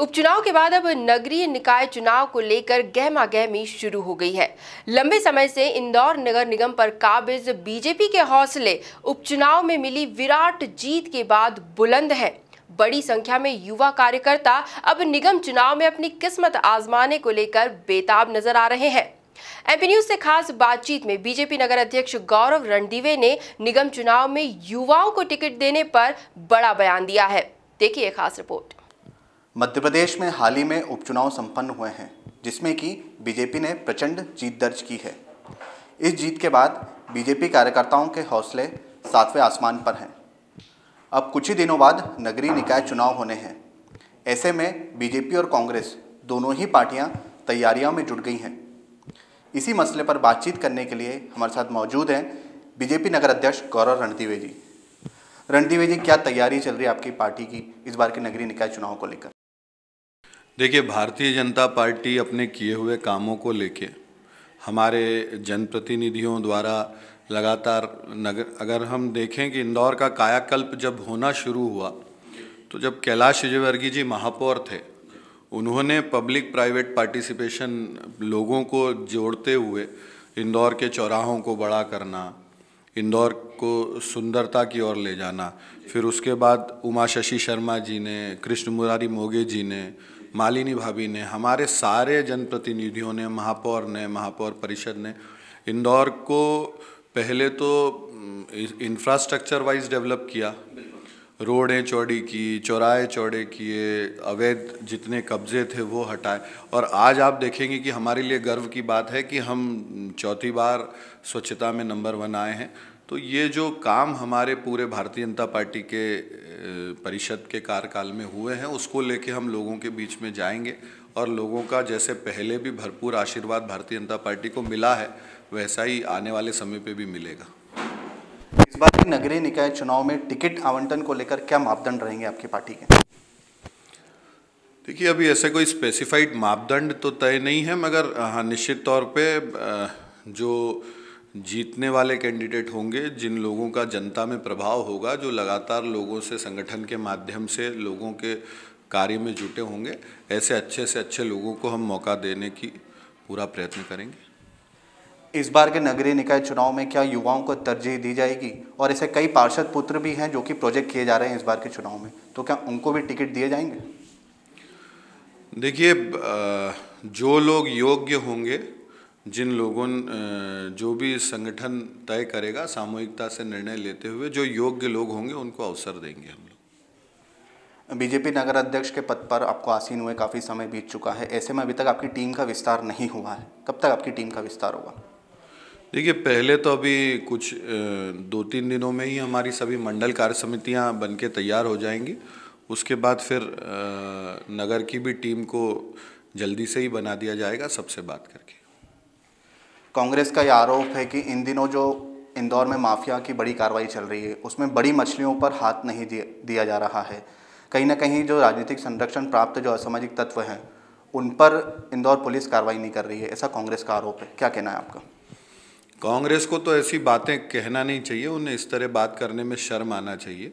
उपचुनाव के बाद अब नगरीय निकाय चुनाव को लेकर गहमा गहमी शुरू हो गई है लंबे समय से इंदौर नगर निगम पर काबिज बीजेपी के हौसले उपचुनाव में मिली विराट जीत के बाद बुलंद है बड़ी संख्या में युवा कार्यकर्ता अब निगम चुनाव में अपनी किस्मत आजमाने को लेकर बेताब नजर आ रहे हैं एमपी न्यूज से खास बातचीत में बीजेपी नगर अध्यक्ष गौरव रणदीवे ने निगम चुनाव में युवाओं को टिकट देने पर बड़ा बयान दिया है देखिए खास रिपोर्ट मध्य प्रदेश में हाल ही में उपचुनाव संपन्न हुए हैं जिसमें कि बीजेपी ने प्रचंड जीत दर्ज की है इस जीत के बाद बीजेपी कार्यकर्ताओं के हौसले सातवें आसमान पर हैं अब कुछ ही दिनों बाद नगरीय निकाय चुनाव होने हैं ऐसे में बीजेपी और कांग्रेस दोनों ही पार्टियां तैयारियों में जुट गई हैं इसी मसले पर बातचीत करने के लिए हमारे साथ मौजूद हैं बीजेपी नगर अध्यक्ष गौरव रणदीवे जी रणदीवे जी क्या तैयारी चल रही है आपकी पार्टी की इस बार के नगरीय निकाय चुनाव को लेकर देखिए भारतीय जनता पार्टी अपने किए हुए कामों को लेके हमारे जनप्रतिनिधियों द्वारा लगातार नगर अगर हम देखें कि इंदौर का कायाकल्प जब होना शुरू हुआ तो जब कैलाश विजयवर्गीय जी महापौर थे उन्होंने पब्लिक प्राइवेट पार्टिसिपेशन लोगों को जोड़ते हुए इंदौर के चौराहों को बड़ा करना इंदौर को सुंदरता की ओर ले जाना फिर उसके बाद उमा शशि शर्मा जी ने कृष्ण मुरारी मोगे जी ने मालिनी भाभी ने हमारे सारे जनप्रतिनिधियों ने महापौर ने महापौर परिषद ने इंदौर को पहले तो इंफ्रास्ट्रक्चर वाइज डेवलप किया रोडें चौड़ी की चौराहे चौड़े किए अवैध जितने कब्जे थे वो हटाए और आज आप देखेंगे कि हमारे लिए गर्व की बात है कि हम चौथी बार स्वच्छता में नंबर वन आए हैं तो ये जो काम हमारे पूरे भारतीय जनता पार्टी के परिषद के कार्यकाल में हुए हैं उसको लेके हम लोगों के बीच में जाएंगे और लोगों का जैसे पहले भी भरपूर आशीर्वाद भारतीय जनता पार्टी को मिला है वैसा ही आने वाले समय पे भी मिलेगा इस बार के नगरीय निकाय चुनाव में टिकट आवंटन को लेकर क्या मापदंड रहेंगे आपकी पार्टी के देखिए अभी ऐसे कोई स्पेसिफाइड मापदंड तो तय नहीं है मगर हाँ निश्चित तौर पर जो जीतने वाले कैंडिडेट होंगे जिन लोगों का जनता में प्रभाव होगा जो लगातार लोगों से संगठन के माध्यम से लोगों के कार्य में जुटे होंगे ऐसे अच्छे से अच्छे लोगों को हम मौका देने की पूरा प्रयत्न करेंगे इस बार के नगरीय निकाय चुनाव में क्या युवाओं को तरजीह दी जाएगी और ऐसे कई पार्षद पुत्र भी हैं जो कि प्रोजेक्ट किए जा रहे हैं इस बार के चुनाव में तो क्या उनको भी टिकट दिए जाएंगे देखिए जो लोग योग्य होंगे जिन लोगों जो भी संगठन तय करेगा सामूहिकता से निर्णय लेते हुए जो योग्य लोग होंगे उनको अवसर देंगे हम लोग बीजेपी नगर अध्यक्ष के पद पर आपको आसीन हुए काफ़ी समय बीत चुका है ऐसे में अभी तक आपकी टीम का विस्तार नहीं हुआ है कब तक आपकी टीम का विस्तार होगा देखिए पहले तो अभी कुछ दो तीन दिनों में ही हमारी सभी मंडल कार्य समितियाँ बन के तैयार हो जाएंगी उसके बाद फिर नगर की भी टीम को जल्दी से ही बना दिया जाएगा सबसे बात करके कांग्रेस का यह आरोप है कि इन दिनों जो इंदौर में माफिया की बड़ी कार्रवाई चल रही है उसमें बड़ी मछलियों पर हाथ नहीं दिया जा रहा है कहीं ना कहीं जो राजनीतिक संरक्षण प्राप्त जो असामाजिक तत्व हैं उन पर इंदौर पुलिस कार्रवाई नहीं कर रही है ऐसा कांग्रेस का आरोप है क्या कहना है आपका कांग्रेस को तो ऐसी बातें कहना नहीं चाहिए उन्हें इस तरह बात करने में शर्म आना चाहिए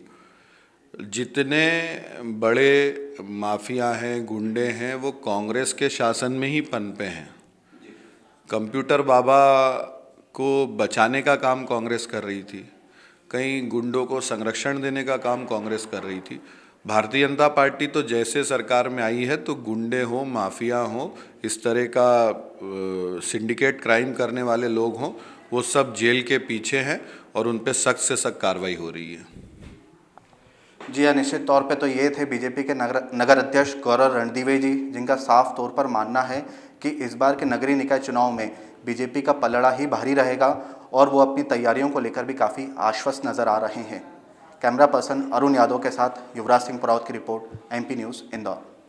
जितने बड़े माफिया हैं गुंडे हैं वो कांग्रेस के शासन में ही पनपे हैं कंप्यूटर बाबा को बचाने का काम कांग्रेस कर रही थी कई गुंडों को संरक्षण देने का काम कांग्रेस कर रही थी भारतीय जनता पार्टी तो जैसे सरकार में आई है तो गुंडे हों माफिया हों इस तरह का सिंडिकेट क्राइम करने वाले लोग हों वो सब जेल के पीछे हैं और उन पर सख्त से सख्त कार्रवाई हो रही है जी हाँ निश्चित तौर पे तो ये थे बीजेपी के नगर नगर अध्यक्ष गौरव रणदीवे जी जिनका साफ तौर पर मानना है कि इस बार के नगरीय निकाय चुनाव में बीजेपी का पलड़ा ही भारी रहेगा और वो अपनी तैयारियों को लेकर भी काफ़ी आश्वस्त नज़र आ रहे हैं कैमरा पर्सन अरुण यादव के साथ युवराज सिंह पराउत की रिपोर्ट एमपी न्यूज़ इंदौर